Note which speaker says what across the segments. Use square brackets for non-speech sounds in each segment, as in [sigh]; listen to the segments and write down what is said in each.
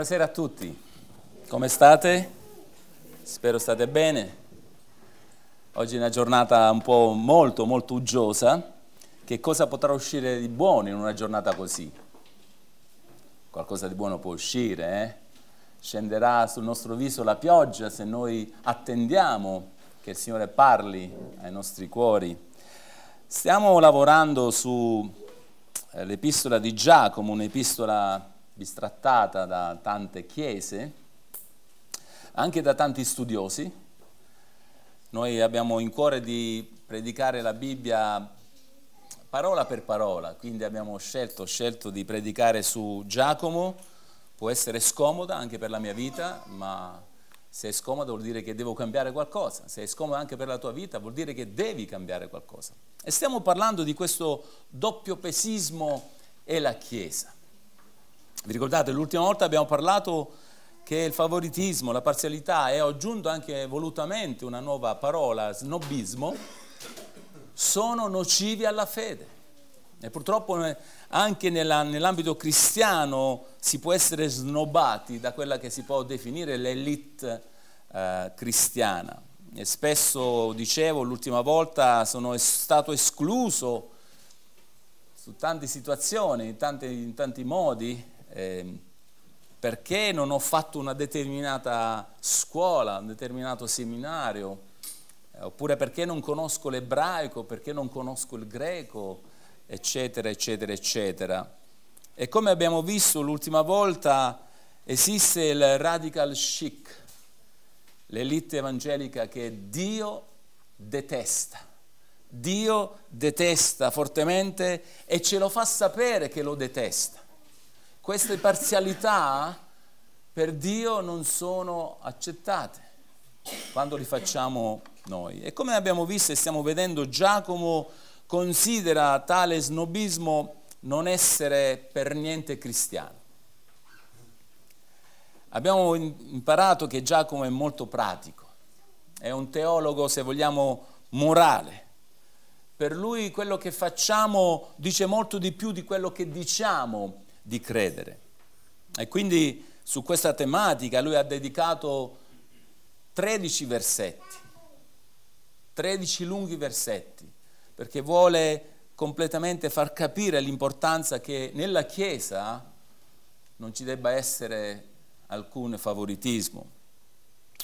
Speaker 1: Buonasera a tutti, come state? Spero state bene. Oggi è una giornata un po' molto, molto uggiosa. Che cosa potrà uscire di buono in una giornata così? Qualcosa di buono può uscire, eh? Scenderà sul nostro viso la pioggia se noi attendiamo che il Signore parli ai nostri cuori. Stiamo lavorando sull'epistola eh, di Giacomo, un'epistola bistrattata da tante chiese, anche da tanti studiosi. Noi abbiamo in cuore di predicare la Bibbia parola per parola, quindi abbiamo scelto, scelto di predicare su Giacomo, può essere scomoda anche per la mia vita, ma se è scomoda vuol dire che devo cambiare qualcosa, se è scomoda anche per la tua vita vuol dire che devi cambiare qualcosa. E stiamo parlando di questo doppio pesismo e la Chiesa. Vi ricordate, l'ultima volta abbiamo parlato che il favoritismo, la parzialità e ho aggiunto anche volutamente una nuova parola, snobismo, sono nocivi alla fede. E purtroppo eh, anche nell'ambito cristiano si può essere snobati da quella che si può definire l'elite eh, cristiana. E spesso, dicevo, l'ultima volta sono stato escluso su tante situazioni, in tanti, in tanti modi, Ehm, perché non ho fatto una determinata scuola, un determinato seminario, eh, oppure perché non conosco l'ebraico, perché non conosco il greco, eccetera, eccetera, eccetera. E come abbiamo visto l'ultima volta, esiste il radical chic, l'elite evangelica che Dio detesta. Dio detesta fortemente e ce lo fa sapere che lo detesta. Queste parzialità per Dio non sono accettate quando li facciamo noi. E come abbiamo visto e stiamo vedendo, Giacomo considera tale snobismo non essere per niente cristiano. Abbiamo imparato che Giacomo è molto pratico, è un teologo, se vogliamo, morale. Per lui quello che facciamo dice molto di più di quello che diciamo di credere. E quindi su questa tematica lui ha dedicato 13 versetti, 13 lunghi versetti, perché vuole completamente far capire l'importanza che nella Chiesa non ci debba essere alcun favoritismo.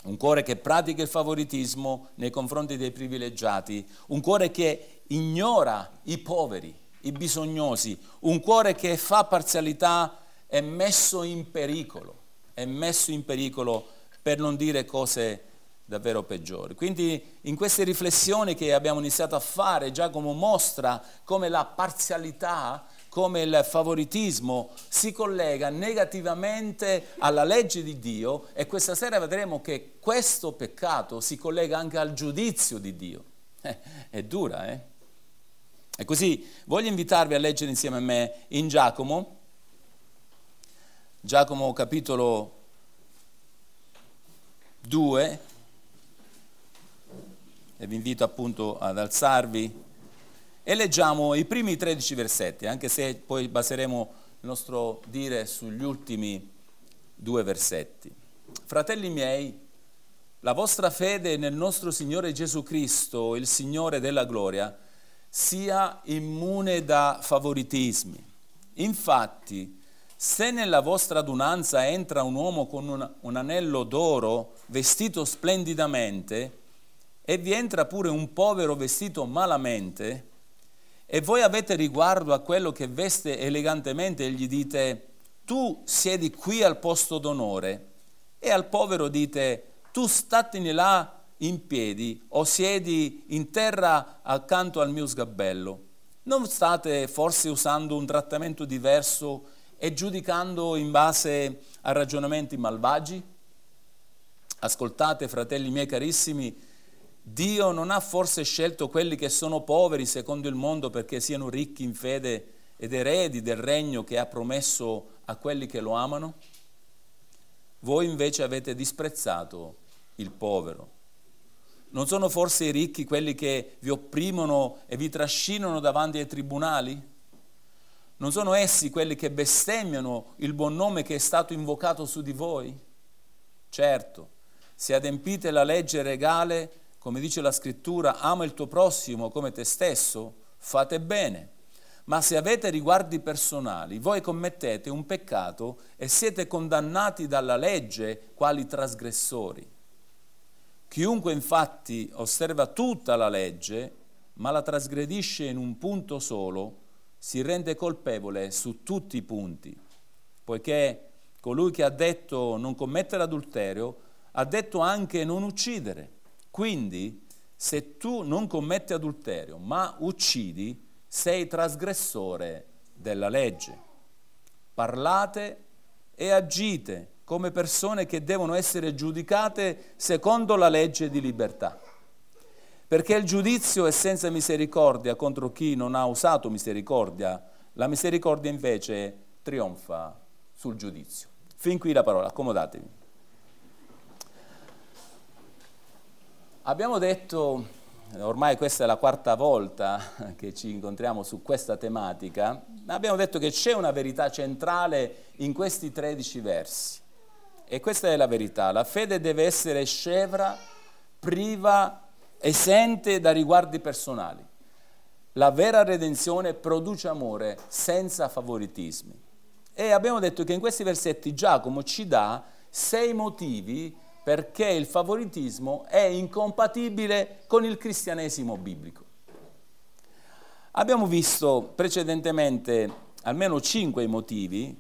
Speaker 1: Un cuore che pratica il favoritismo nei confronti dei privilegiati, un cuore che ignora i poveri, i bisognosi, un cuore che fa parzialità è messo in pericolo, è messo in pericolo per non dire cose davvero peggiori. Quindi in queste riflessioni che abbiamo iniziato a fare, Giacomo mostra come la parzialità, come il favoritismo si collega negativamente alla legge di Dio e questa sera vedremo che questo peccato si collega anche al giudizio di Dio. Eh, [laughs] è dura, eh? E così voglio invitarvi a leggere insieme a me in Giacomo, Giacomo capitolo 2, e vi invito appunto ad alzarvi e leggiamo i primi 13 versetti, anche se poi baseremo il nostro dire sugli ultimi due versetti. Fratelli miei, la vostra fede nel nostro Signore Gesù Cristo, il Signore della gloria, sia immune da favoritismi. Infatti, se nella vostra adunanza entra un uomo con un, un anello d'oro vestito splendidamente e vi entra pure un povero vestito malamente, e voi avete riguardo a quello che veste elegantemente e gli dite, tu siedi qui al posto d'onore, e al povero dite, tu statini là in piedi o siedi in terra accanto al mio sgabello. Non state forse usando un trattamento diverso e giudicando in base a ragionamenti malvagi? Ascoltate, fratelli miei carissimi, Dio non ha forse scelto quelli che sono poveri secondo il mondo perché siano ricchi in fede ed eredi del regno che ha promesso a quelli che lo amano? Voi invece avete disprezzato il povero. Non sono forse i ricchi quelli che vi opprimono e vi trascinano davanti ai tribunali? Non sono essi quelli che bestemmiano il buon nome che è stato invocato su di voi? Certo, se adempite la legge regale, come dice la scrittura, ama il tuo prossimo come te stesso, fate bene. Ma se avete riguardi personali, voi commettete un peccato e siete condannati dalla legge quali trasgressori. Chiunque infatti osserva tutta la legge, ma la trasgredisce in un punto solo, si rende colpevole su tutti i punti, poiché colui che ha detto non commettere adulterio ha detto anche non uccidere. Quindi, se tu non commetti adulterio, ma uccidi, sei trasgressore della legge. Parlate e agite come persone che devono essere giudicate secondo la legge di libertà. Perché il giudizio è senza misericordia contro chi non ha usato misericordia, la misericordia invece trionfa sul giudizio. Fin qui la parola, accomodatevi. Abbiamo detto, ormai questa è la quarta volta che ci incontriamo su questa tematica, abbiamo detto che c'è una verità centrale in questi 13 versi. E questa è la verità. La fede deve essere scevra, priva, esente da riguardi personali. La vera redenzione produce amore senza favoritismi. E abbiamo detto che in questi versetti Giacomo ci dà sei motivi perché il favoritismo è incompatibile con il cristianesimo biblico. Abbiamo visto precedentemente almeno cinque motivi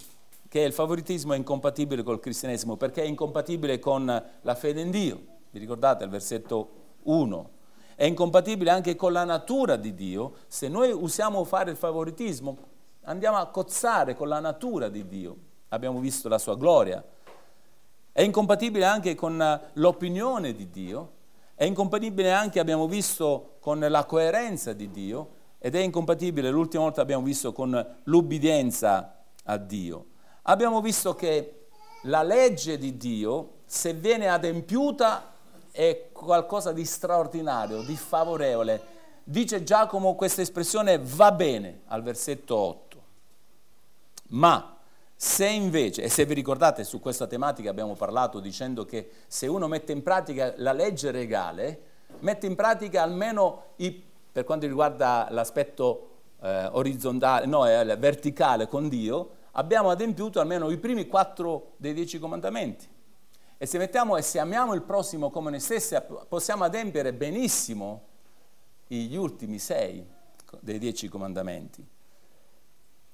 Speaker 1: che il favoritismo è incompatibile col cristianesimo perché è incompatibile con la fede in Dio. Vi ricordate il versetto 1? È incompatibile anche con la natura di Dio. Se noi usiamo fare il favoritismo, andiamo a cozzare con la natura di Dio. Abbiamo visto la sua gloria. È incompatibile anche con eh, l'opinione di Dio. È incompatibile anche, abbiamo visto, con la coerenza di Dio ed è incompatibile, l'ultima volta abbiamo visto, con l'ubbidienza a Dio. Abbiamo visto che la legge di Dio, se viene adempiuta, è qualcosa di straordinario, di favorevole. Dice Giacomo questa espressione va bene al versetto 8. Ma se invece, e se vi ricordate su questa tematica abbiamo parlato dicendo che se uno mette in pratica la legge regale, mette in pratica almeno i, per quanto riguarda l'aspetto eh, orizzontale, no, eh, verticale con Dio, abbiamo adempiuto almeno i primi quattro dei dieci comandamenti. E se mettiamo e se amiamo il prossimo come noi stessi, possiamo adempiere benissimo gli ultimi sei dei dieci comandamenti.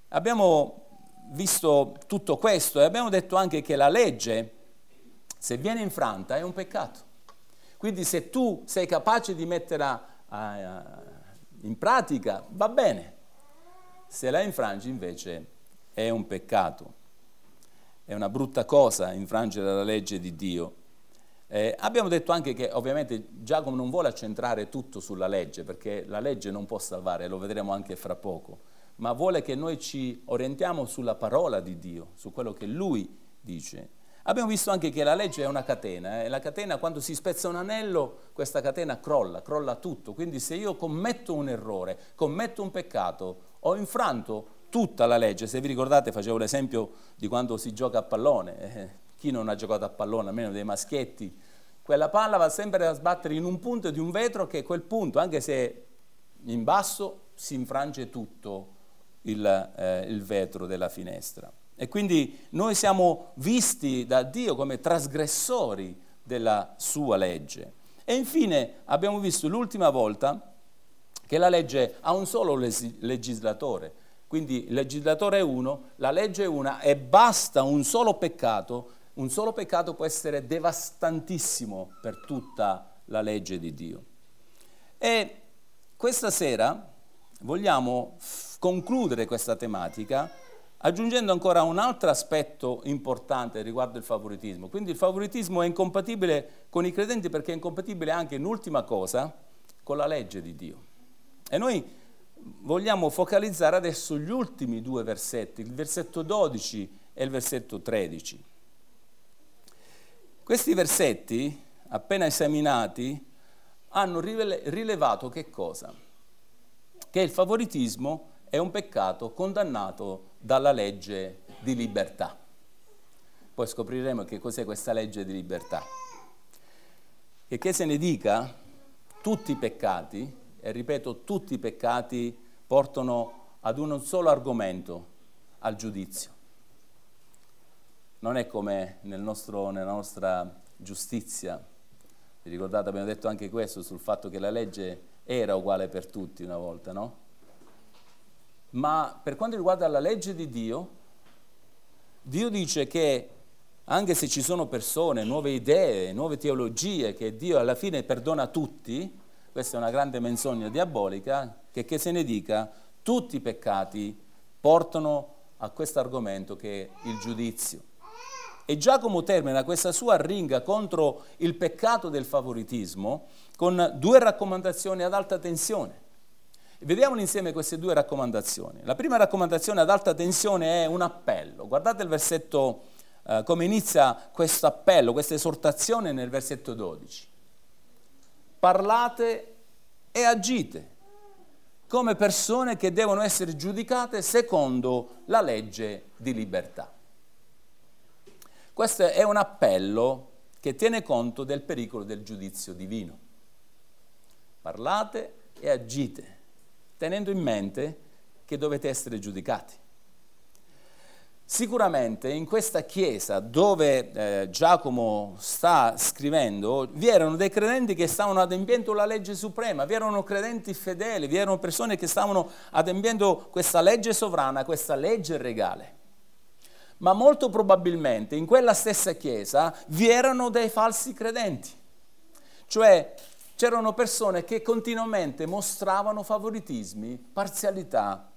Speaker 1: Abbiamo visto tutto questo e abbiamo detto anche che la legge, se viene infranta, è un peccato. Quindi se tu sei capace di metterla eh, in pratica, va bene. Se la infrangi invece è un peccato, è una brutta cosa infrangere la legge di Dio. Eh, abbiamo detto anche che ovviamente Giacomo non vuole accentrare tutto sulla legge, perché la legge non può salvare, lo vedremo anche fra poco, ma vuole che noi ci orientiamo sulla parola di Dio, su quello che Lui dice. Abbiamo visto anche che la legge è una catena eh, e la catena quando si spezza un anello questa catena crolla, crolla tutto, quindi se io commetto un errore, commetto un peccato, ho infranto tutta la legge. Se vi ricordate facevo l'esempio di quando si gioca a pallone, eh, chi non ha giocato a pallone, almeno dei maschietti, quella palla va sempre a sbattere in un punto di un vetro che quel punto, anche se in basso, si infrange tutto il, eh, il vetro della finestra. E quindi noi siamo visti da Dio come trasgressori della sua legge. E infine abbiamo visto l'ultima volta che la legge ha un solo legislatore, quindi il legislatore è uno, la legge è una e basta un solo peccato. Un solo peccato può essere devastantissimo per tutta la legge di Dio. E questa sera vogliamo concludere questa tematica aggiungendo ancora un altro aspetto importante riguardo il favoritismo. Quindi il favoritismo è incompatibile con i credenti perché è incompatibile anche in ultima cosa con la legge di Dio. E noi vogliamo focalizzare adesso gli ultimi due versetti, il versetto 12 e il versetto 13. Questi versetti, appena esaminati, hanno rilevato che cosa? Che il favoritismo è un peccato condannato dalla legge di libertà. Poi scopriremo che cos'è questa legge di libertà. E che se ne dica, tutti i peccati e ripeto, tutti i peccati portano ad un solo argomento, al giudizio. Non è come nel nostro, nella nostra giustizia, vi ricordate abbiamo detto anche questo sul fatto che la legge era uguale per tutti una volta, no? Ma per quanto riguarda la legge di Dio, Dio dice che anche se ci sono persone, nuove idee, nuove teologie, che Dio alla fine perdona tutti, questa è una grande menzogna diabolica, che che se ne dica, tutti i peccati portano a questo argomento che è il giudizio. E Giacomo termina questa sua ringa contro il peccato del favoritismo con due raccomandazioni ad alta tensione. Vediamo insieme queste due raccomandazioni. La prima raccomandazione ad alta tensione è un appello. Guardate il versetto, eh, come inizia questo appello, questa esortazione nel versetto 12 parlate e agite come persone che devono essere giudicate secondo la legge di libertà. Questo è un appello che tiene conto del pericolo del giudizio divino. Parlate e agite, tenendo in mente che dovete essere giudicati. Sicuramente in questa chiesa dove eh, Giacomo sta scrivendo vi erano dei credenti che stavano adempiendo la legge suprema, vi erano credenti fedeli, vi erano persone che stavano adempiendo questa legge sovrana, questa legge regale. Ma molto probabilmente in quella stessa chiesa vi erano dei falsi credenti, cioè c'erano persone che continuamente mostravano favoritismi, parzialità,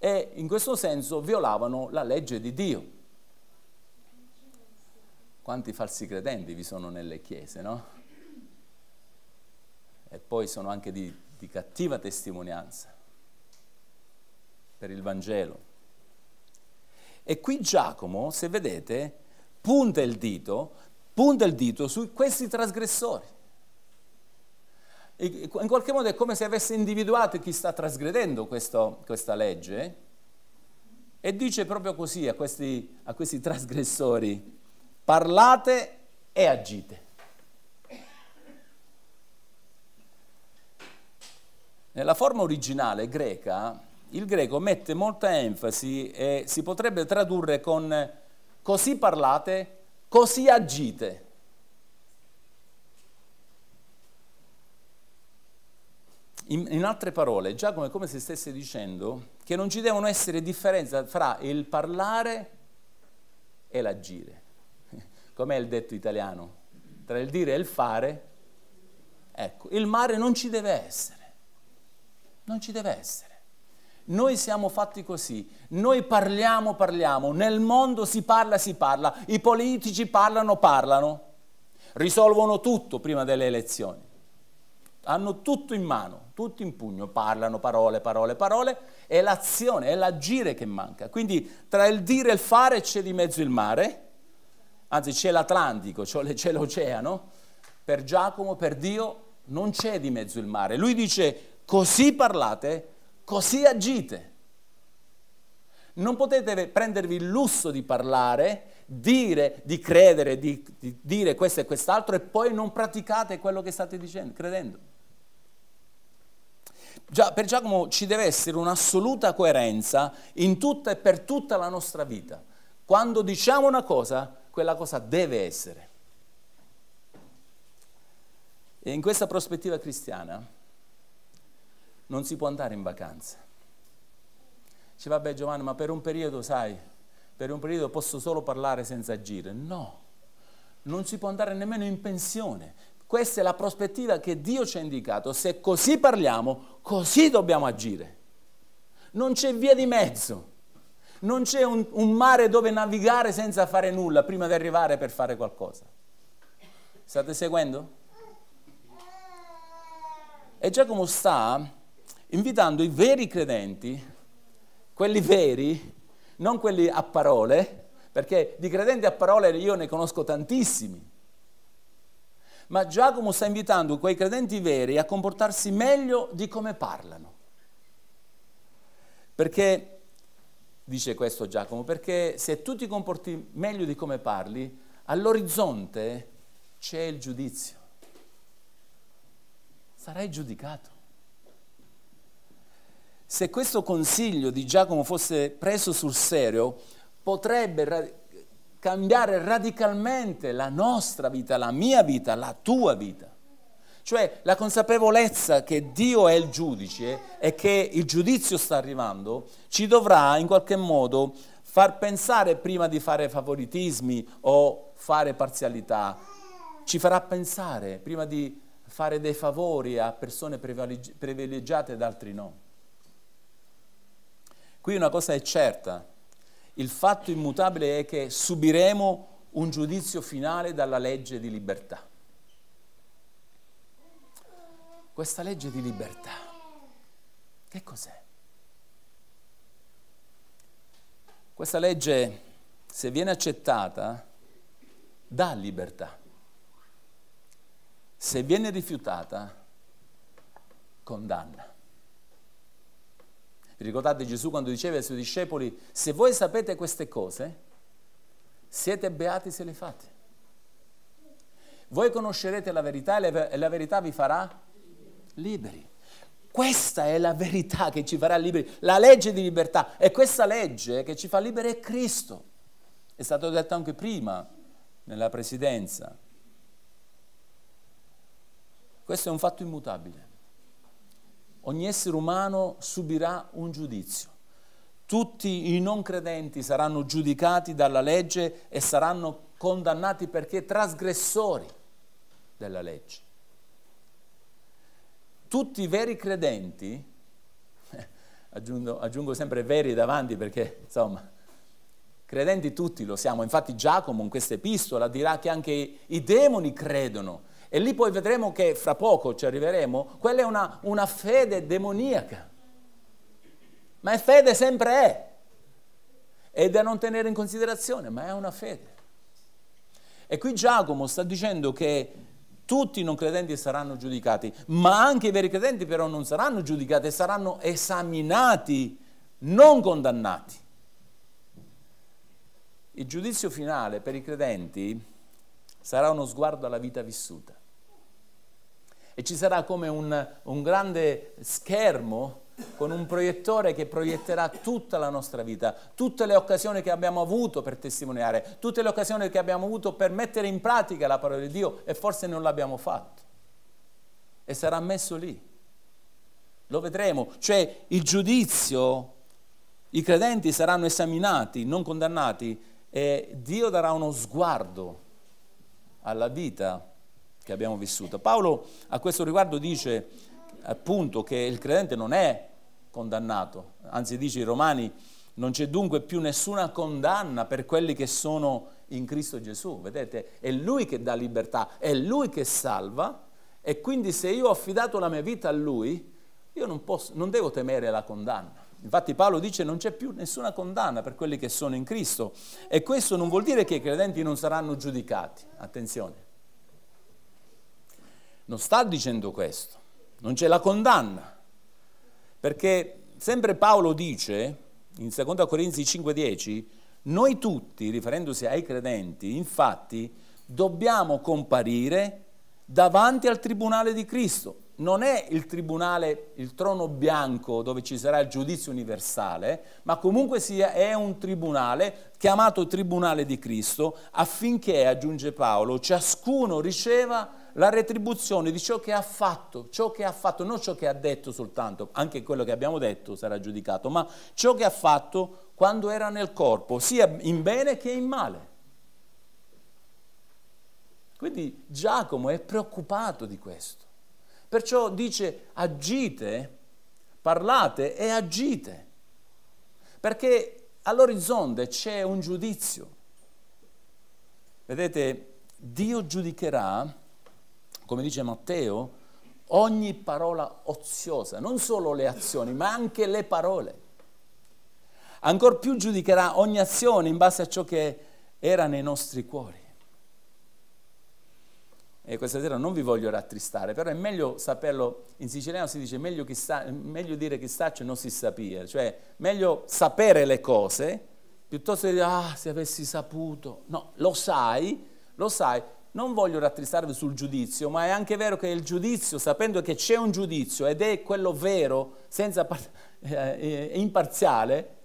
Speaker 1: e in questo senso violavano la legge di Dio. Quanti falsi credenti vi sono nelle chiese, no? E poi sono anche di, di cattiva testimonianza per il Vangelo. E qui Giacomo, se vedete, punta il dito, punta il dito su questi trasgressori in qualche modo è come se avesse individuato chi sta trasgredendo questo, questa legge e dice proprio così a questi, a questi trasgressori, parlate e agite. Nella forma originale greca, il greco mette molta enfasi e si potrebbe tradurre con così parlate, così agite. In, in, altre parole, Giacomo è come se stesse dicendo che non ci devono essere differenze fra il parlare e l'agire. [laughs] Com'è il detto italiano? Tra il dire e il fare, ecco, il mare non ci deve essere. Non ci deve essere. Noi siamo fatti così, noi parliamo, parliamo, nel mondo si parla, si parla, i politici parlano, parlano, risolvono tutto prima delle elezioni hanno tutto in mano, tutto in pugno, parlano parole, parole, parole, è l'azione, è l'agire che manca. Quindi tra il dire e il fare c'è di mezzo il mare, anzi c'è l'Atlantico, c'è l'oceano, per Giacomo, per Dio non c'è di mezzo il mare. Lui dice così parlate, così agite. Non potete prendervi il lusso di parlare, dire, di credere, di, di dire questo e quest'altro e poi non praticate quello che state dicendo, credendo. Già, per Giacomo ci deve essere un'assoluta coerenza in tutta e per tutta la nostra vita. Quando diciamo una cosa, quella cosa deve essere. E in questa prospettiva cristiana non si può andare in vacanza. Dice, vabbè Giovanni, ma per un periodo, sai, per un periodo posso solo parlare senza agire. No, non si può andare nemmeno in pensione, questa è la prospettiva che Dio ci ha indicato. Se così parliamo, così dobbiamo agire. Non c'è via di mezzo. Non c'è un, un mare dove navigare senza fare nulla prima di arrivare per fare qualcosa. State seguendo? E Giacomo sta invitando i veri credenti, quelli veri, non quelli a parole, perché di credenti a parole io ne conosco tantissimi ma Giacomo sta invitando quei credenti veri a comportarsi meglio di come parlano. Perché, dice questo Giacomo, perché se tu ti comporti meglio di come parli, all'orizzonte c'è il giudizio. Sarai giudicato. Se questo consiglio di Giacomo fosse preso sul serio, potrebbe cambiare radicalmente la nostra vita, la mia vita, la tua vita. Cioè la consapevolezza che Dio è il giudice e che il giudizio sta arrivando ci dovrà in qualche modo far pensare prima di fare favoritismi o fare parzialità, ci farà pensare prima di fare dei favori a persone privilegi- privilegiate ed altri no. Qui una cosa è certa, il fatto immutabile è che subiremo un giudizio finale dalla legge di libertà. Questa legge di libertà, che cos'è? Questa legge, se viene accettata, dà libertà. Se viene rifiutata, condanna. Vi ricordate Gesù quando diceva ai suoi discepoli, se voi sapete queste cose, siete beati se le fate. Voi conoscerete la verità e la verità vi farà liberi. Questa è la verità che ci farà liberi, la legge di libertà. E questa legge che ci fa liberi è Cristo. È stato detto anche prima nella presidenza. Questo è un fatto immutabile ogni essere umano subirà un giudizio. Tutti i non credenti saranno giudicati dalla legge e saranno condannati perché trasgressori della legge. Tutti i veri credenti, [laughs] aggiungo, aggiungo sempre veri davanti perché insomma credenti tutti lo siamo, infatti Giacomo in questa epistola dirà che anche i demoni credono e lì poi vedremo che fra poco ci arriveremo, quella è una, una fede demoniaca. Ma è fede sempre è. È da non tenere in considerazione, ma è una fede. E qui Giacomo sta dicendo che tutti i non credenti saranno giudicati, ma anche i veri credenti però non saranno giudicati saranno esaminati, non condannati. Il giudizio finale per i credenti sarà uno sguardo alla vita vissuta e ci sarà come un, un grande schermo con un proiettore che proietterà tutta la nostra vita, tutte le occasioni che abbiamo avuto per testimoniare, tutte le occasioni che abbiamo avuto per mettere in pratica la parola di Dio e forse non l'abbiamo fatto. E sarà messo lì. Lo vedremo. Cioè il giudizio, i credenti saranno esaminati, non condannati, e Dio darà uno sguardo alla vita che abbiamo vissuto. Paolo a questo riguardo dice appunto che il credente non è condannato, anzi dice i Romani non c'è dunque più nessuna condanna per quelli che sono in Cristo Gesù, vedete? È Lui che dà libertà, è Lui che salva e quindi se io ho affidato la mia vita a Lui, io non, posso, non devo temere la condanna. Infatti Paolo dice non c'è più nessuna condanna per quelli che sono in Cristo e questo non vuol dire che i credenti non saranno giudicati, attenzione, non sta dicendo questo, non c'è la condanna, perché sempre Paolo dice in 2 Corinzi 5:10, noi tutti, riferendosi ai credenti, infatti dobbiamo comparire davanti al tribunale di Cristo. Non è il tribunale, il trono bianco dove ci sarà il giudizio universale, ma comunque sia, è un tribunale chiamato tribunale di Cristo affinché, aggiunge Paolo, ciascuno riceva la retribuzione di ciò che ha fatto, ciò che ha fatto, non ciò che ha detto soltanto, anche quello che abbiamo detto sarà giudicato, ma ciò che ha fatto quando era nel corpo, sia in bene che in male. Quindi Giacomo è preoccupato di questo. Perciò dice agite, parlate e agite, perché all'orizzonte c'è un giudizio. Vedete, Dio giudicherà come dice Matteo, ogni parola oziosa, non solo le azioni, ma anche le parole. Ancor più giudicherà ogni azione in base a ciò che era nei nostri cuori. E questa sera non vi voglio rattristare, però è meglio saperlo, in siciliano si dice meglio, chi sa, meglio dire chi sa e non si sapere, cioè meglio sapere le cose piuttosto che dire ah se avessi saputo, no, lo sai, lo sai, non voglio rattristarvi sul giudizio, ma è anche vero che il giudizio, sapendo che c'è un giudizio ed è quello vero, senza [laughs] eh, eh, imparziale,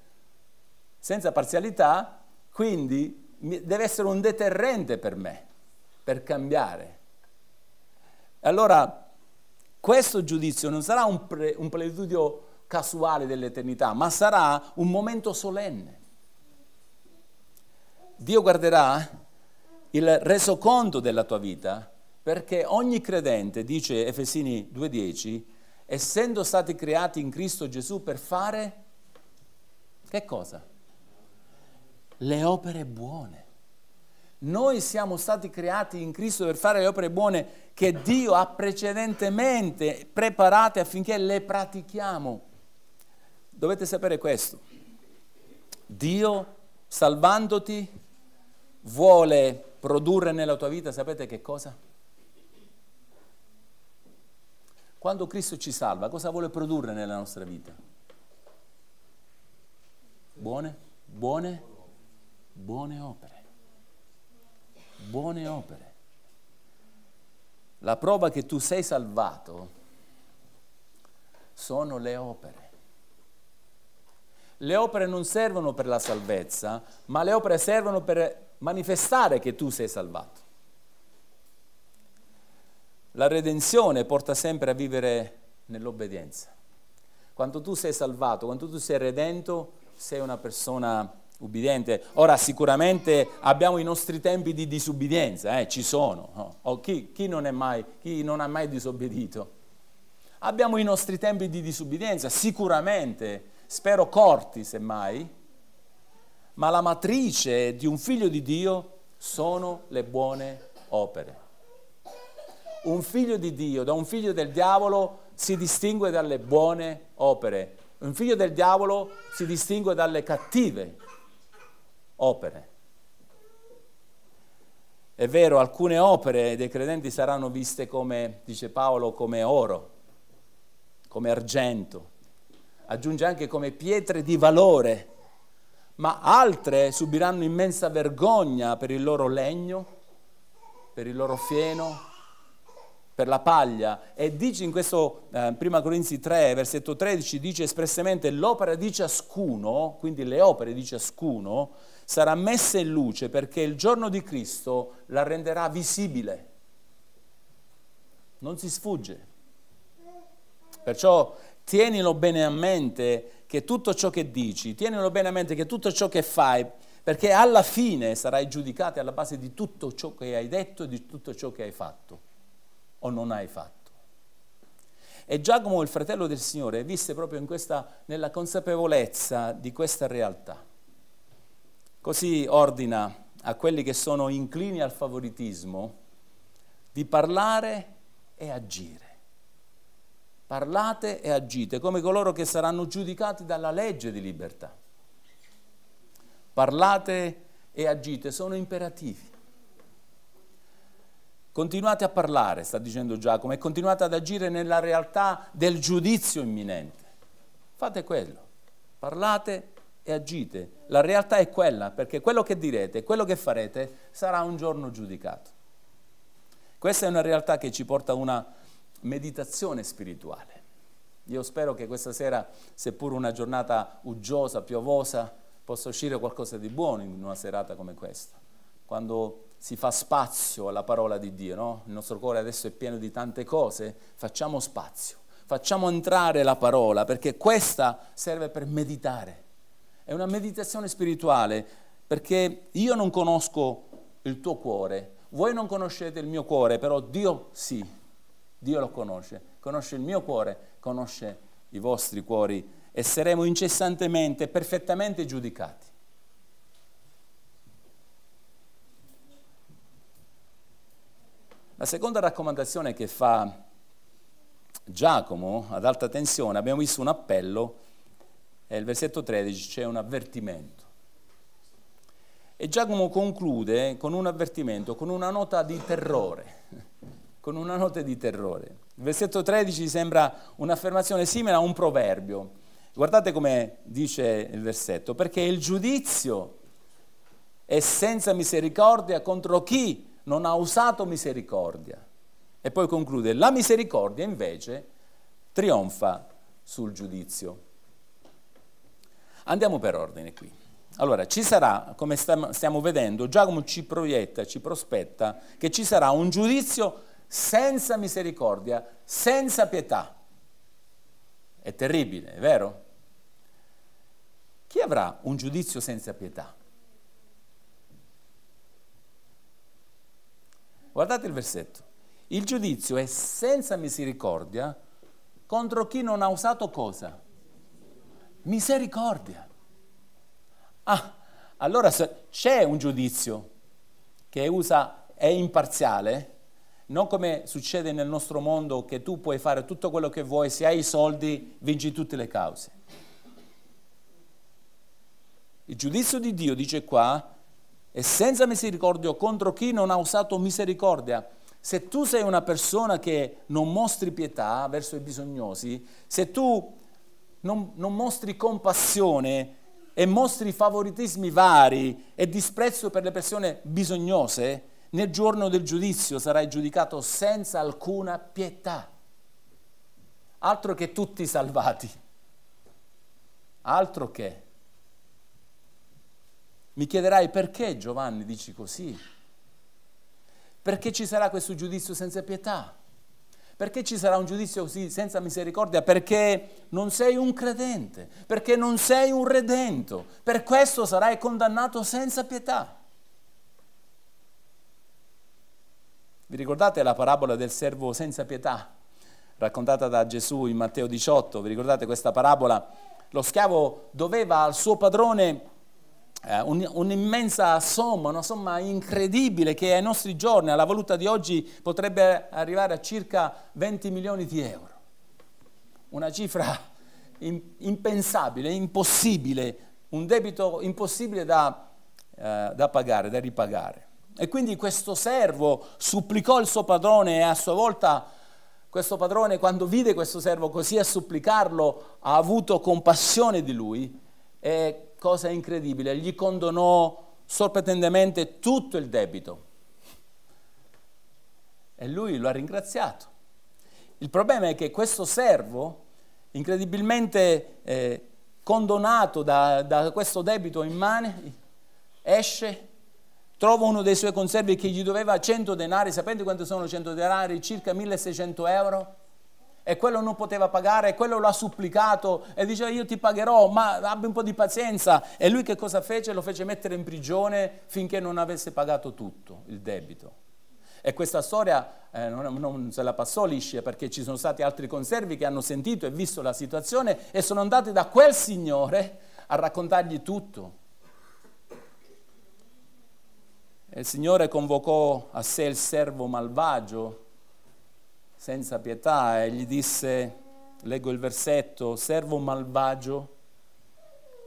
Speaker 1: senza parzialità, quindi deve essere un deterrente per me, per cambiare. Allora, questo giudizio non sarà un, pre, un preludio casuale dell'eternità, ma sarà un momento solenne. Dio guarderà il resoconto della tua vita, perché ogni credente, dice Efesini 2.10, essendo stati creati in Cristo Gesù per fare che cosa? Le opere buone. Noi siamo stati creati in Cristo per fare le opere buone che Dio ha precedentemente preparate affinché le pratichiamo. Dovete sapere questo. Dio, salvandoti, vuole produrre nella tua vita, sapete che cosa? Quando Cristo ci salva, cosa vuole produrre nella nostra vita? Buone, buone, buone opere. Buone opere. La prova che tu sei salvato sono le opere. Le opere non servono per la salvezza, ma le opere servono per manifestare che tu sei salvato. La redenzione porta sempre a vivere nell'obbedienza. Quando tu sei salvato, quando tu sei redento, sei una persona ubbidiente. Ora sicuramente abbiamo i nostri tempi di disubbidienza, eh, ci sono. Oh, chi, chi, non mai, chi non ha mai disobbedito? Abbiamo i nostri tempi di disubbidienza, sicuramente, spero corti semmai, ma la matrice di un figlio di Dio sono le buone opere. Un figlio di Dio, da un figlio del diavolo, si distingue dalle buone opere. Un figlio del diavolo si distingue dalle cattive opere. È vero, alcune opere dei credenti saranno viste come, dice Paolo, come oro, come argento, aggiunge anche come pietre di valore ma altre subiranno immensa vergogna per il loro legno, per il loro fieno, per la paglia. E dice in questo eh, 1 Corinzi 3, versetto 13, dice espressamente l'opera di ciascuno, quindi le opere di ciascuno, sarà messa in luce perché il giorno di Cristo la renderà visibile. Non si sfugge. Perciò tienilo bene a mente che tutto ciò che dici, tienilo bene a mente che tutto ciò che fai, perché alla fine sarai giudicato alla base di tutto ciò che hai detto e di tutto ciò che hai fatto o non hai fatto. E Giacomo, il fratello del Signore, visse proprio questa, nella consapevolezza di questa realtà. Così ordina a quelli che sono inclini al favoritismo di parlare e agire parlate e agite come coloro che saranno giudicati dalla legge di libertà. Parlate e agite sono imperativi. Continuate a parlare, sta dicendo Giacomo, e continuate ad agire nella realtà del giudizio imminente. Fate quello, parlate e agite. La realtà è quella, perché quello che direte, quello che farete sarà un giorno giudicato. Questa è una realtà che ci porta a una meditazione spirituale. Io spero che questa sera, seppur una giornata uggiosa, piovosa, possa uscire qualcosa di buono in una serata come questa, quando si fa spazio alla parola di Dio, no? Il nostro cuore adesso è pieno di tante cose, facciamo spazio, facciamo entrare la parola, perché questa serve per meditare. È una meditazione spirituale, perché io non conosco il tuo cuore, voi non conoscete il mio cuore, però Dio sì Dio lo conosce, conosce il mio cuore, conosce i vostri cuori e saremo incessantemente, perfettamente giudicati. La seconda raccomandazione che fa Giacomo ad alta tensione, abbiamo visto un appello e il versetto 13 c'è un avvertimento. E Giacomo conclude con un avvertimento, con una nota di terrore con una nota di terrore. Il versetto 13 sembra un'affermazione simile a un proverbio. Guardate come dice il versetto, perché il giudizio è senza misericordia contro chi non ha usato misericordia. E poi conclude, la misericordia invece trionfa sul giudizio. Andiamo per ordine qui. Allora, ci sarà, come stiamo vedendo, Giacomo ci proietta, ci prospetta, che ci sarà un giudizio senza misericordia, senza pietà. È terribile, è vero? Chi avrà un giudizio senza pietà? Guardate il versetto. Il giudizio è senza misericordia contro chi non ha usato cosa? Misericordia. Ah, allora c'è un giudizio che usa, è imparziale, non come succede nel nostro mondo che tu puoi fare tutto quello che vuoi, se hai i soldi vinci tutte le cause. Il giudizio di Dio, dice qua, è senza misericordia contro chi non ha usato misericordia. Se tu sei una persona che non mostri pietà verso i bisognosi, se tu non, non mostri compassione e mostri favoritismi vari e disprezzo per le persone bisognose, nel giorno del giudizio sarai giudicato senza alcuna pietà. Altro che tutti salvati. Altro che. Mi chiederai perché Giovanni dici così? Perché ci sarà questo giudizio senza pietà? Perché ci sarà un giudizio così senza misericordia? Perché non sei un credente, perché non sei un redento, per questo sarai condannato senza pietà. Vi ricordate la parabola del servo senza pietà, raccontata da Gesù in Matteo 18? Vi ricordate questa parabola? Lo schiavo doveva al suo padrone eh, un, un'immensa somma, una somma incredibile che ai nostri giorni, alla valuta di oggi, potrebbe arrivare a circa 20 milioni di euro. Una cifra in, impensabile, impossibile, un debito impossibile da, eh, da pagare, da ripagare. E quindi questo servo supplicò il suo padrone e a sua volta questo padrone quando vide questo servo così a supplicarlo ha avuto compassione di lui e cosa incredibile, gli condonò sorprendentemente tutto il debito. E lui lo ha ringraziato. Il problema è che questo servo, incredibilmente eh, condonato da, da questo debito in mano, esce trova uno dei suoi conservi che gli doveva 100 denari, sapete quanto sono 100 denari? Circa 1600 euro. E quello non poteva pagare, e quello lo ha supplicato e diceva io ti pagherò, ma abbi un po' di pazienza. E lui che cosa fece? Lo fece mettere in prigione finché non avesse pagato tutto il debito. E questa storia eh, non, non, se la passò liscia perché ci sono stati altri conservi che hanno sentito e visto la situazione e sono andati da quel signore a raccontargli tutto. E il Signore convocò a sé il servo malvagio senza pietà e gli disse, leggo il versetto, servo malvagio,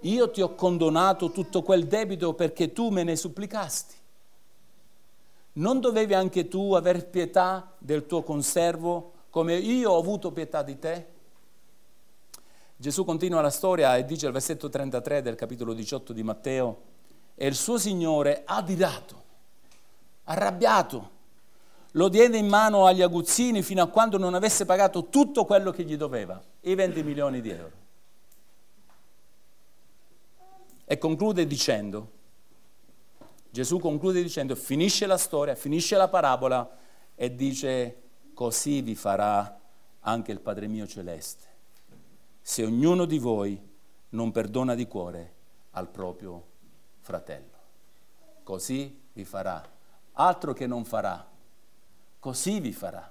Speaker 1: io ti ho condonato tutto quel debito perché tu me ne supplicasti. Non dovevi anche tu aver pietà del tuo conservo come io ho avuto pietà di te? Gesù continua la storia e dice al versetto 33 del capitolo 18 di Matteo, e il suo Signore ha adirato arrabbiato. Lo diede in mano agli aguzzini fino a quando non avesse pagato tutto quello che gli doveva, i 20 milioni di euro. E conclude dicendo, Gesù conclude dicendo, finisce la storia, finisce la parabola e dice, così vi farà anche il Padre mio celeste, se ognuno di voi non perdona di cuore al proprio fratello. Così vi farà altro che non farà, così vi farà.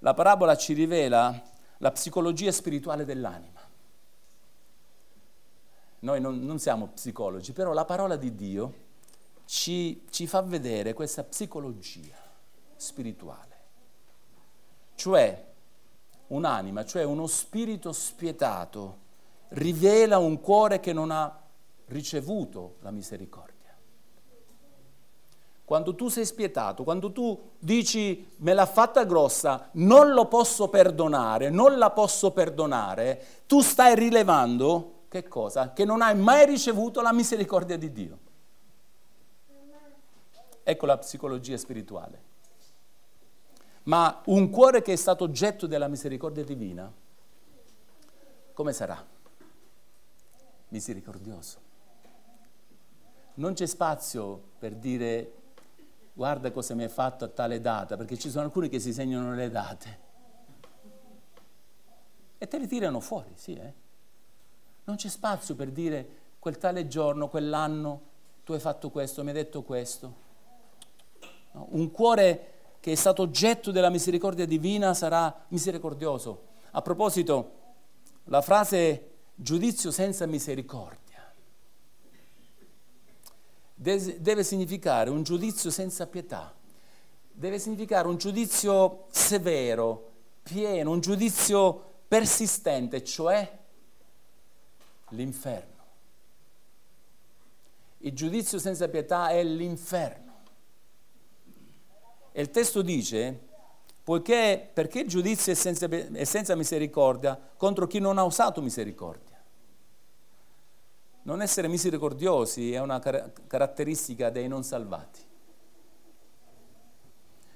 Speaker 1: La parabola ci rivela la psicologia spirituale dell'anima. Noi non, non siamo psicologi, però la parola di Dio ci, ci fa vedere questa psicologia spirituale. Cioè, un'anima, cioè uno spirito spietato, rivela un cuore che non ha ricevuto la misericordia quando tu sei spietato, quando tu dici me l'ha fatta grossa, non lo posso perdonare, non la posso perdonare, tu stai rilevando che cosa? Che non hai mai ricevuto la misericordia di Dio. Ecco la psicologia spirituale. Ma un cuore che è stato oggetto della misericordia divina, come sarà? Misericordioso. Non c'è spazio per dire guarda cosa mi hai fatto a tale data, perché ci sono alcuni che si segnano le date. E te le tirano fuori, sì, eh? Non c'è spazio per dire quel tale giorno, quell'anno, tu hai fatto questo, mi hai detto questo. No? Un cuore che è stato oggetto della misericordia divina sarà misericordioso. A proposito, la frase giudizio senza misericordia deve significare un giudizio senza pietà, deve significare un giudizio severo, pieno, un giudizio persistente, cioè l'inferno. Il giudizio senza pietà è l'inferno. E il testo dice, poiché perché il giudizio è senza, è senza misericordia contro chi non ha usato misericordia? Non essere misericordiosi è una car caratteristica dei non salvati.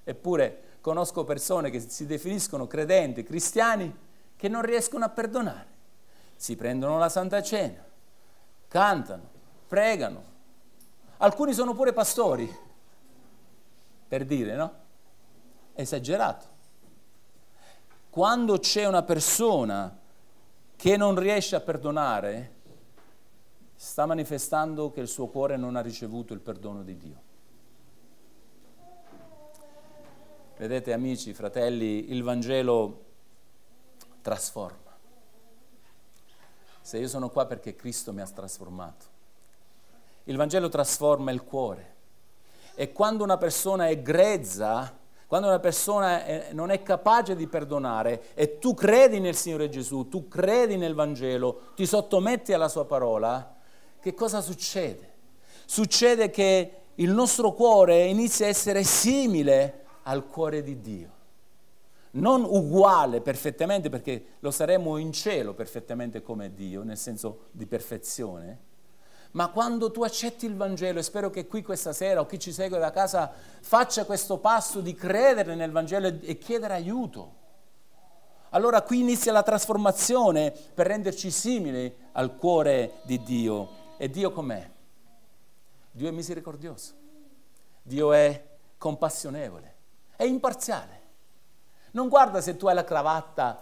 Speaker 1: Eppure conosco persone che si definiscono credenti, cristiani, che non riescono a perdonare. Si prendono la Santa Cena, cantano, pregano. Alcuni sono pure pastori, per dire, no? Esagerato. Quando c'è una persona che non riesce a perdonare, sta manifestando che il suo cuore non ha ricevuto il perdono di Dio. Vedete amici, fratelli, il Vangelo trasforma. Se io sono qua perché Cristo mi ha trasformato. Il Vangelo trasforma il cuore. E quando una persona è grezza, quando una persona non è capace di perdonare e tu credi nel Signore Gesù, tu credi nel Vangelo, ti sottometti alla sua parola, che cosa succede? Succede che il nostro cuore inizia a essere simile al cuore di Dio. Non uguale perfettamente perché lo saremo in cielo perfettamente come Dio, nel senso di perfezione, ma quando tu accetti il Vangelo, e spero che qui questa sera o chi ci segue da casa faccia questo passo di credere nel Vangelo e chiedere aiuto, allora qui inizia la trasformazione per renderci simili al cuore di Dio e Dio com'è? Dio è misericordioso, Dio è compassionevole, è imparziale. Non guarda se tu hai la cravatta,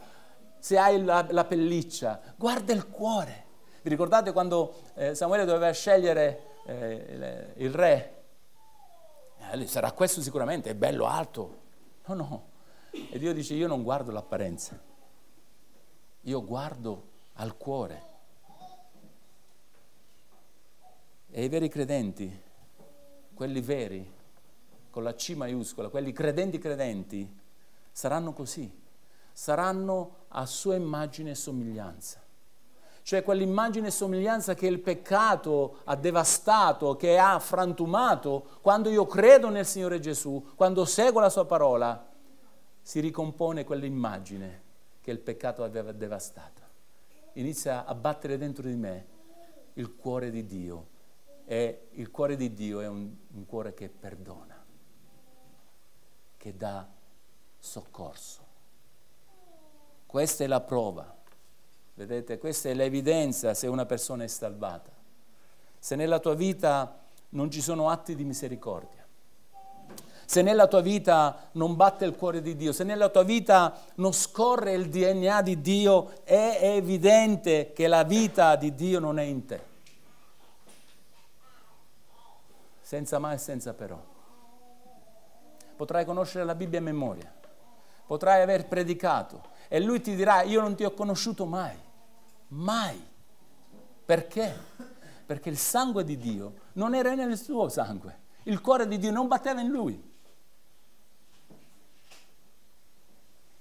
Speaker 1: se hai la, la pelliccia, guarda il cuore. Vi ricordate quando eh, Samuele doveva scegliere eh, il, re? Eh, sarà questo sicuramente, è bello, alto. No, no. E Dio dice, io non guardo l'apparenza, io guardo al cuore E i veri credenti, quelli veri, con la C maiuscola, quelli credenti credenti, saranno così, saranno a sua immagine e somiglianza. Cioè quell'immagine e somiglianza che il peccato ha devastato, che ha frantumato, quando io credo nel Signore Gesù, quando seguo la sua parola, si ricompone quell'immagine che il peccato aveva devastato. Inizia a battere dentro di me il cuore di Dio è il cuore di Dio è un, un cuore che perdona, che dà soccorso. Questa è la prova, vedete, questa è l'evidenza se una persona è salvata. Se nella tua vita non ci sono atti di misericordia, se nella tua vita non batte il cuore di Dio, se nella tua vita non scorre il DNA di Dio, è evidente che la vita di Dio non è in te. senza mai e senza però. Potrai conoscere la Bibbia a memoria, potrai aver predicato e lui ti dirà io non ti ho conosciuto mai, mai. Perché? Perché il sangue di Dio non era nel suo sangue, il cuore di Dio non batteva in lui.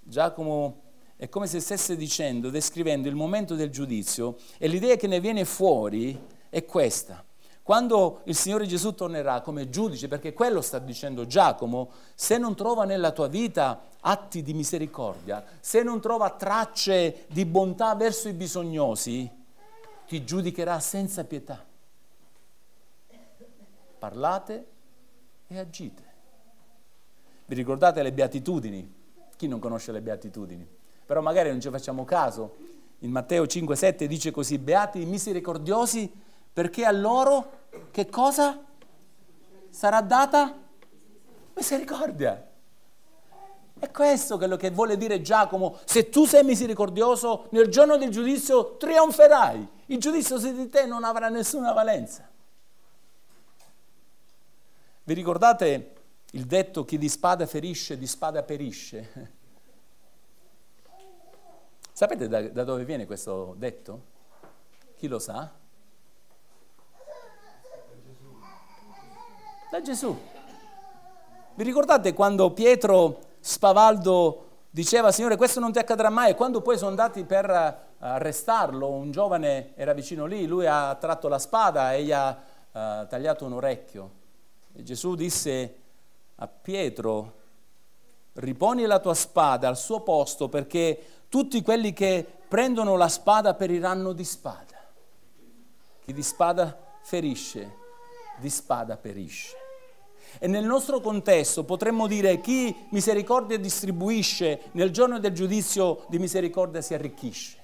Speaker 1: Giacomo è come se stesse dicendo, descrivendo il momento del giudizio e l'idea che ne viene fuori è questa. Quando il Signore Gesù tornerà come giudice, perché quello sta dicendo Giacomo, se non trova nella tua vita atti di misericordia, se non trova tracce di bontà verso i bisognosi, ti giudicherà senza pietà. Parlate e agite. Vi ricordate le beatitudini? Chi non conosce le beatitudini? Però magari non ci facciamo caso. In Matteo 5,7 dice così, beati i misericordiosi perché a loro che cosa sarà data? Misericordia. È questo quello che vuole dire Giacomo, se tu sei misericordioso, nel giorno del giudizio trionferai, il giudizio su di te non avrà nessuna valenza. Vi ricordate il detto chi di spada ferisce, di spada perisce? Sapete da, da dove viene questo detto? Chi lo sa? da Gesù. Vi ricordate quando Pietro Spavaldo diceva, Signore, questo non ti accadrà mai? E quando poi sono andati per eh, arrestarlo, un giovane era vicino lì, lui ha tratto la spada e gli ha uh, tagliato un orecchio. E Gesù disse a Pietro, riponi la tua spada al suo posto perché tutti quelli che prendono la spada periranno di spada. Chi di spada ferisce, di spada perisce. E nel nostro contesto potremmo dire chi misericordia distribuisce nel giorno del giudizio di misericordia si arricchisce,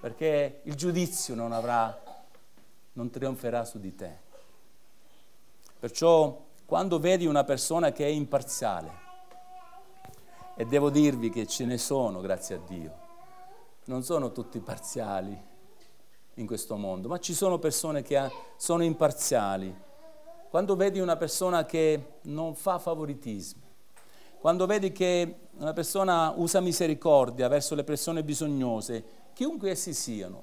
Speaker 1: perché il giudizio non avrà, non trionferà su di te. Perciò quando vedi una persona che è imparziale, e devo dirvi che ce ne sono, grazie a Dio, non sono tutti parziali in questo mondo, ma ci sono persone che ah, sono imparziali quando vedi una persona che non fa favoritismi, quando vedi che una persona usa misericordia verso le persone bisognose, chiunque essi siano,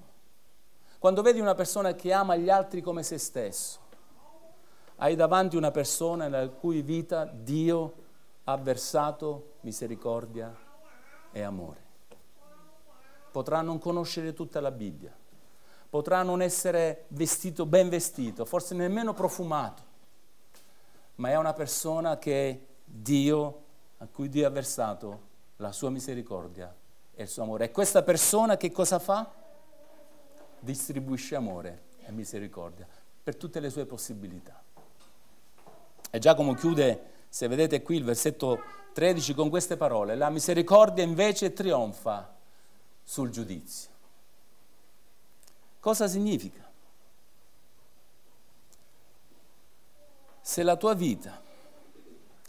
Speaker 1: quando vedi una persona che ama gli altri come se stesso, hai davanti una persona nella cui vita Dio ha versato misericordia e amore. Potrà non conoscere tutta la Bibbia, potrà non essere vestito, ben vestito, forse nemmeno profumato, ma è una persona che Dio, a cui Dio ha versato la sua misericordia e il suo amore. E questa persona che cosa fa? Distribuisce amore e misericordia per tutte le sue possibilità. E Giacomo chiude, se vedete qui il versetto 13, con queste parole, la misericordia invece trionfa sul giudizio. Cosa significa? Se la tua vita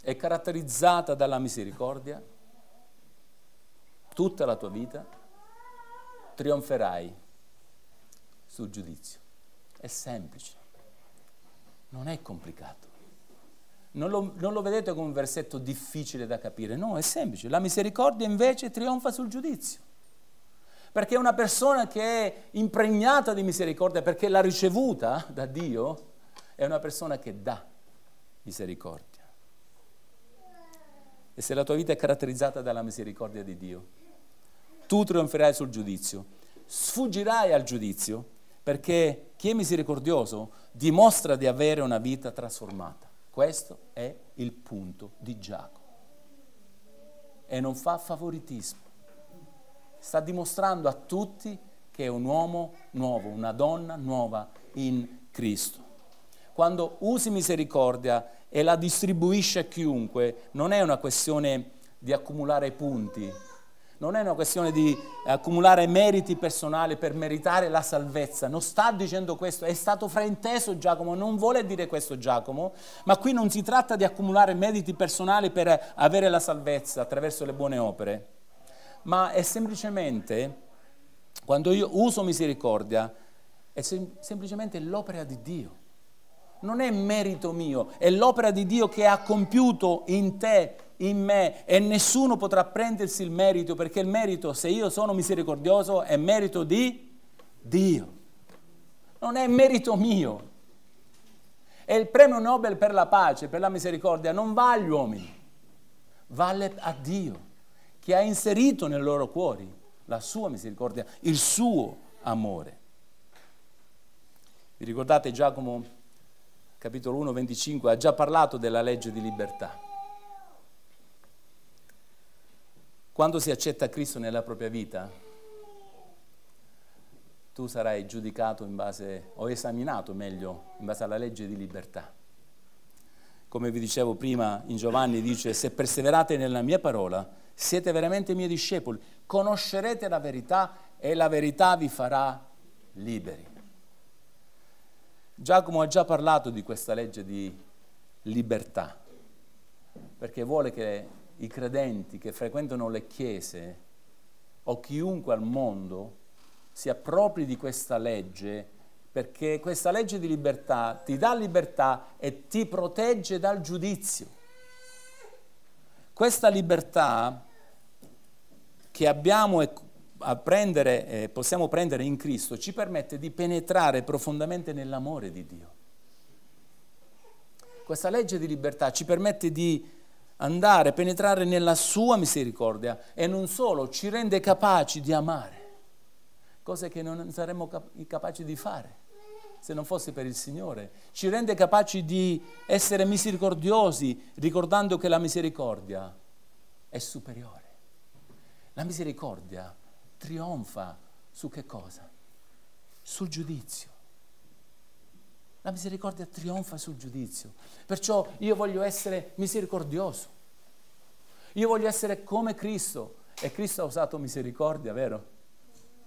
Speaker 1: è caratterizzata dalla misericordia, tutta la tua vita trionferai sul giudizio. È semplice, non è complicato. Non lo, non lo, vedete come un versetto difficile da capire, no, è semplice. La misericordia invece trionfa sul giudizio. Perché una persona che è impregnata di misericordia, perché l'ha ricevuta da Dio, è una persona che dà misericordia. E se la tua vita è caratterizzata dalla misericordia di Dio, tu trionferai sul giudizio, sfuggirai al giudizio, perché chi è misericordioso dimostra di avere una vita trasformata. Questo è il punto di Giacomo. E non fa favoritismo. Sta dimostrando a tutti che è un uomo nuovo, una donna nuova in Cristo quando usi misericordia e la distribuisci a chiunque, non è una questione di accumulare punti, non è una questione di accumulare meriti personali per meritare la salvezza, non sta dicendo questo, è stato frainteso Giacomo, non vuole dire questo Giacomo, ma qui non si tratta di accumulare meriti personali per avere la salvezza attraverso le buone opere, ma è semplicemente, quando io uso misericordia, è sem- semplicemente l'opera di Dio non è merito mio, è l'opera di Dio che ha compiuto in te, in me e nessuno potrà prendersi il merito perché il merito, se io sono misericordioso, è merito di Dio. Non è merito mio. E il premio Nobel per la pace, per la misericordia, non va agli uomini, vale a Dio che ha inserito nei loro cuori la sua misericordia, il suo amore. Vi ricordate Giacomo capitolo 1, 25, ha già parlato della legge di libertà. Quando si accetta Cristo nella propria vita, tu sarai giudicato in base, o esaminato meglio, in base alla legge di libertà. Come vi dicevo prima, in Giovanni dice, se perseverate nella mia parola, siete veramente miei discepoli, conoscerete la verità e la verità vi farà liberi. Giacomo ha già parlato di questa legge di libertà, perché vuole che i credenti che frequentano le chiese o chiunque al mondo si appropri di questa legge, perché questa legge di libertà ti dà libertà e ti protegge dal giudizio. Questa libertà che abbiamo e prendere, eh, possiamo prendere in Cristo ci permette di penetrare profondamente nell'amore di Dio. Questa legge di libertà ci permette di andare, penetrare nella sua misericordia e non solo, ci rende capaci di amare, cose che non saremmo capaci di fare se non fosse per il Signore. Ci rende capaci di essere misericordiosi ricordando che la misericordia è superiore. La misericordia trionfa su che cosa? Sul giudizio. La misericordia trionfa sul giudizio. Perciò io voglio essere misericordioso. Io voglio essere come Cristo. E Cristo ha usato misericordia, vero?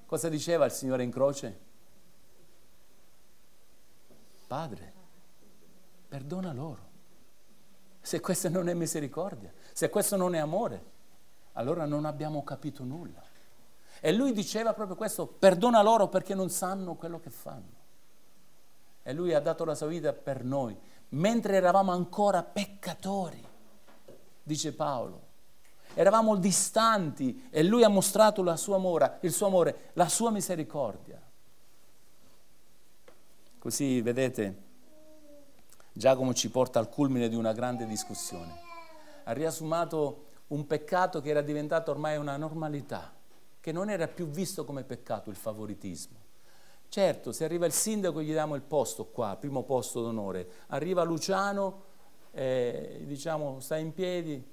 Speaker 1: Cosa diceva il Signore in croce? Padre, perdona loro. Se questa non è misericordia, se questo non è amore, allora non abbiamo capito nulla. E lui diceva proprio questo, perdona loro perché non sanno quello che fanno. E lui ha dato la sua vita per noi, mentre eravamo ancora peccatori, dice Paolo. Eravamo distanti e lui ha mostrato la sua amore, il suo amore, la sua misericordia. Così, vedete, Giacomo ci porta al culmine di una grande discussione. Ha riassumato un peccato che era diventato ormai una normalità che non era più visto come peccato il favoritismo. Certo, se arriva il sindaco e gli diamo il posto qua, primo posto d'onore, arriva Luciano, eh, diciamo sta in piedi,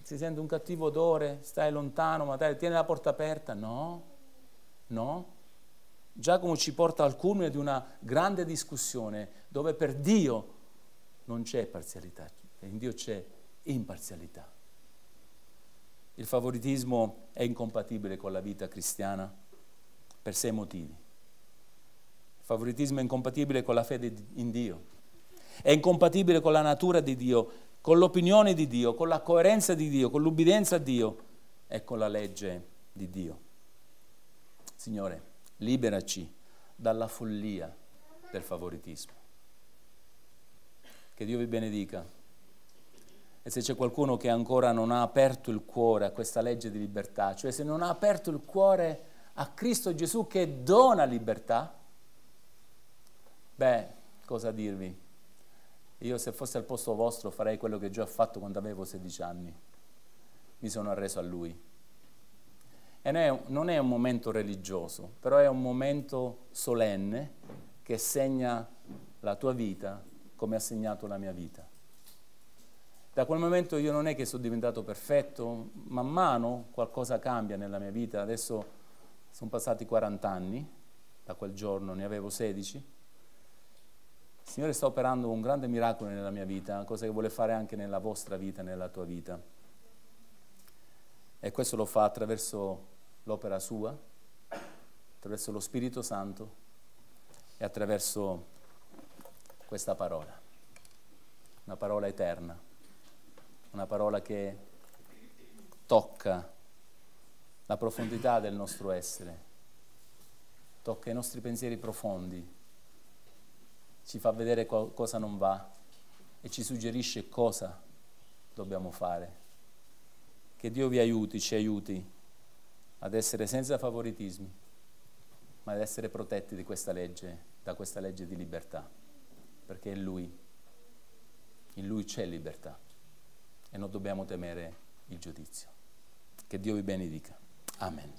Speaker 1: si sente un cattivo odore, stai lontano, magari tieni la porta aperta, no, no. Giacomo ci porta al culmine di una grande discussione dove per Dio non c'è parzialità, in Dio c'è imparzialità. Il favoritismo è incompatibile con la vita cristiana per sei motivi. Il favoritismo è incompatibile con la fede in Dio, è incompatibile con la natura di Dio, con l'opinione di Dio, con la coerenza di Dio, con l'ubbidienza a Dio e con la legge di Dio. Signore, liberaci dalla follia del favoritismo. Che Dio vi benedica e se c'è qualcuno che ancora non ha aperto il cuore a questa legge di libertà, cioè se non ha aperto il cuore a Cristo Gesù che dona libertà, beh, cosa dirvi? Io se fossi al posto vostro farei quello che già ho fatto quando avevo 16 anni. Mi sono arreso a Lui. E non è, un momento religioso, però è un momento solenne che segna la tua vita come ha segnato la mia vita. Da quel momento io non è che sono diventato perfetto, man mano qualcosa cambia nella mia vita. Adesso sono passati 40 anni, da quel giorno ne avevo 16. Il Signore sta operando un grande miracolo nella mia vita, cosa che vuole fare anche nella vostra vita, nella tua vita. E questo lo fa attraverso l'opera sua, attraverso lo Spirito Santo e attraverso questa parola, una parola eterna una parola che tocca la profondità del nostro essere, tocca i nostri pensieri profondi, ci fa vedere cosa non va e ci suggerisce cosa dobbiamo fare. Che Dio vi aiuti, ci aiuti ad essere senza favoritismi, ma ad essere protetti questa legge, da questa legge di libertà, perché in Lui, in Lui c'è libertà e non dobbiamo temere il giudizio. Che Dio vi benedica. Amen.